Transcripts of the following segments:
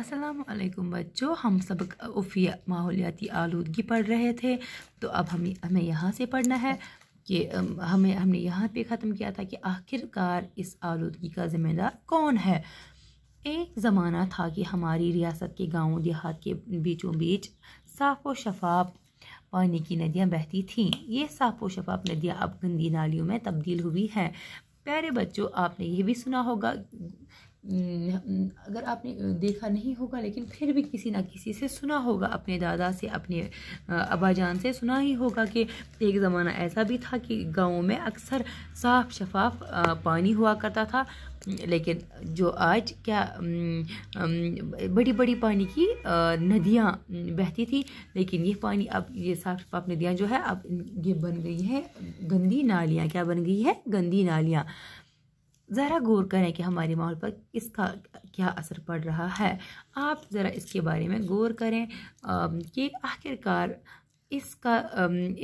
असलम बच्चों हम सब उफिया माहौलियाती आलूदगी पढ़ रहे थे तो अब हमें हमें यहाँ से पढ़ना है कि हमें हमने यहाँ पे ख़त्म किया था कि आखिरकार इस आलूदगी का ज़िम्मेदार कौन है एक ज़माना था कि हमारी रियासत के गांवों देहात के बीचों बीच साफ़ व शफाफ पानी की नदियाँ बहती थीं ये साफ़ व शफाफ नदियाँ अब गंदी नालियों में तब्दील हुई हैं प्यारे बच्चों आपने ये भी सुना होगा अगर आपने देखा नहीं होगा लेकिन फिर भी किसी ना किसी से सुना होगा अपने दादा से अपने अबाजान से सुना ही होगा कि एक ज़माना ऐसा भी था कि गाँव में अक्सर साफ शफाफ पानी हुआ करता था लेकिन जो आज क्या बड़ी बड़ी पानी की नदियाँ बहती थी लेकिन ये पानी अब ये साफ शफाफ नदियाँ जो है अब ये बन गई है गंदी नालियाँ क्या बन गई है गंदी नालियाँ ज़रा गौर करें कि हमारे माहौल पर इसका क्या असर पड़ रहा है आप ज़रा इसके बारे में गौर करें कि आखिरकार इसका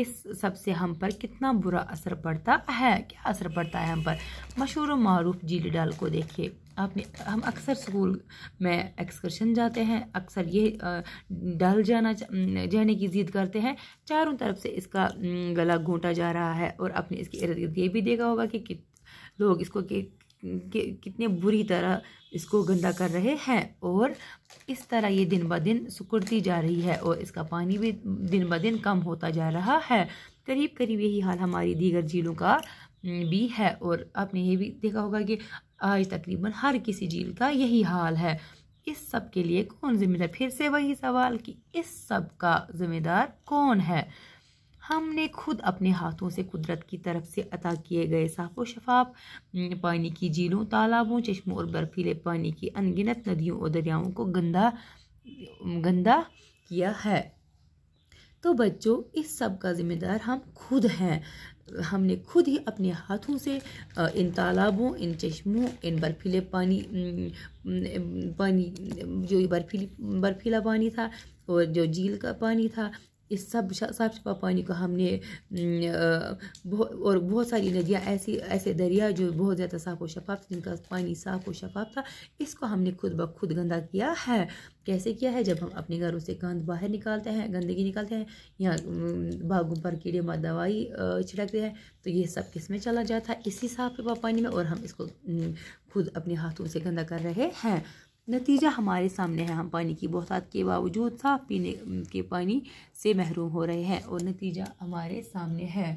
इस सब से हम पर कितना बुरा असर पड़ता है क्या असर पड़ता है हम पर मशहूर मरूफ जील डाल को देखिए आपने हम अक्सर स्कूल में एक्सकर्शन जाते हैं अक्सर ये डल जाना जाने की ज़िद करते हैं चारों तरफ से इसका गला घोंटा जा रहा है और आपने इसके इर्द गिर्द ये भी देखा होगा कि लोग इसको कि, कि, कितने बुरी तरह इसको गंदा कर रहे हैं और इस तरह ये दिन ब दिन सुकुड़ती जा रही है और इसका पानी भी दिन ब दिन कम होता जा रहा है करीब करीब यही हाल हमारी दीगर झीलों का भी है और आपने ये भी देखा होगा कि आज तकरीबन हर किसी झील का यही हाल है इस सब के लिए कौन जिम्मेदार फिर से वही सवाल कि इस सब का जिम्मेदार कौन है हमने खुद अपने हाथों से कुदरत की तरफ से अता किए गए साफ़ो शफाफ पानी की झीलों तालाबों चश्मों और बर्फीले पानी की अनगिनत नदियों और दरियाओं को गंदा गंदा किया है तो बच्चों इस सब का ज़िम्मेदार हम खुद हैं हमने खुद ही अपने हाथों से इन तालाबों इन चश्मों इन बर्फीले पानी पानी जो बर्फीली बर्फीला पानी था और जो झील का पानी था इस सब साफ शिफा पानी को हमने और बहुत सारी नदियाँ ऐसी ऐसे दरिया जो बहुत ज़्यादा साफ व शफाफ जिनका पानी साफ व शफाफ था इसको हमने खुद ब खुद गंदा किया है कैसे किया है जब हम अपने घरों से गंद बाहर निकालते हैं गंदगी निकालते हैं या बागों पर कीड़े मार दवाई छिड़कते हैं तो ये सब किस में चला जाता है इसी साफ पानी में और हम इसको खुद अपने हाथों से गंदा कर रहे हैं नतीजा हमारे सामने है हम पानी की बहसात के बावजूद साफ पीने के पानी से महरूम हो रहे हैं और नतीजा हमारे सामने है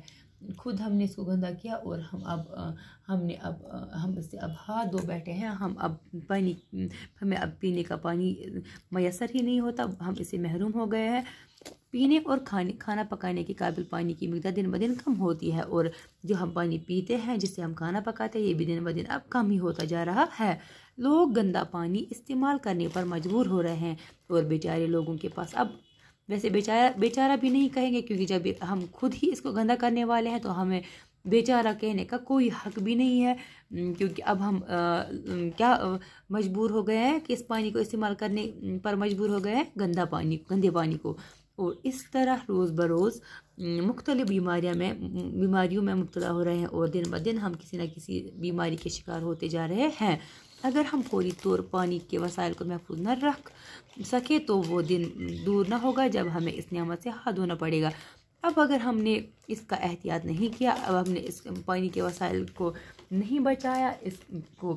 खुद हमने इसको गंदा किया और हम अब हमने अब हम इससे अब हाथ धो बैठे हैं हम अब पानी हमें अब पीने का पानी मैसर ही नहीं होता हम इससे महरूम हो गए हैं पीने और खाने खाना पकाने के काबिल पानी की मकदार दिन ब दिन कम होती है और जो हम पानी पीते हैं जिससे हम खाना पकाते हैं ये भी दिन ब दिन अब कम ही होता जा रहा है लोग गंदा पानी इस्तेमाल करने पर मजबूर हो रहे हैं और बेचारे लोगों के पास अब वैसे बेचारा बेचारा भी नहीं कहेंगे क्योंकि जब हम खुद ही इसको गंदा करने वाले हैं तो हमें बेचारा कहने का कोई हक भी नहीं है क्योंकि अब हम आ, क्या मजबूर हो गए हैं कि इस पानी को इस्तेमाल करने पर मजबूर हो गए हैं गंदा पानी गंदे पानी को और इस तरह रोज़ बरोज़ मुख्तलि बीमारियाँ में बीमारियों में मुबतला हो रहे हैं और दिन ब दिन हम किसी न किसी बीमारी के शिकार होते जा रहे हैं अगर हम फौरी तौर पानी के वसाइल को महफूज न रख सके तो वो दिन दूर ना होगा जब हमें इस नियामत से हाथ धोना पड़ेगा अब अगर हमने इसका एहतियात नहीं किया अब हमने इस पानी के वसाइल को नहीं बचाया इसको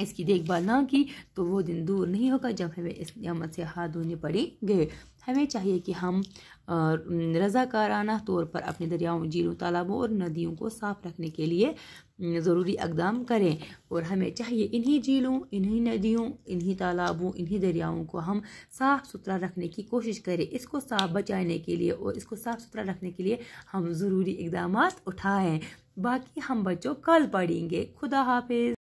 इसकी देखभाल ना की तो वो दिन दूर नहीं होगा जब हमें इस नियामत से हाथ धोने पड़ेंगे हमें चाहिए कि हम रज़ाकाराना तौर पर अपने दरियाओं झीलों तालाबों और नदियों को साफ़ रखने के लिए ज़रूरी इकदाम करें और हमें चाहिए इन्हीं झीलों इन्हीं नदियों इन्हीं तालाबों इन्हीं दरियाओं को हम साफ़ सुथरा रखने की कोशिश करें इसको साफ़ बचाने के लिए और इसको साफ़ सुथरा रखने के लिए हम ज़रूरी इकदाम उठाएँ बाकी हम बच्चों कल पढ़ेंगे खुदा हाफिज़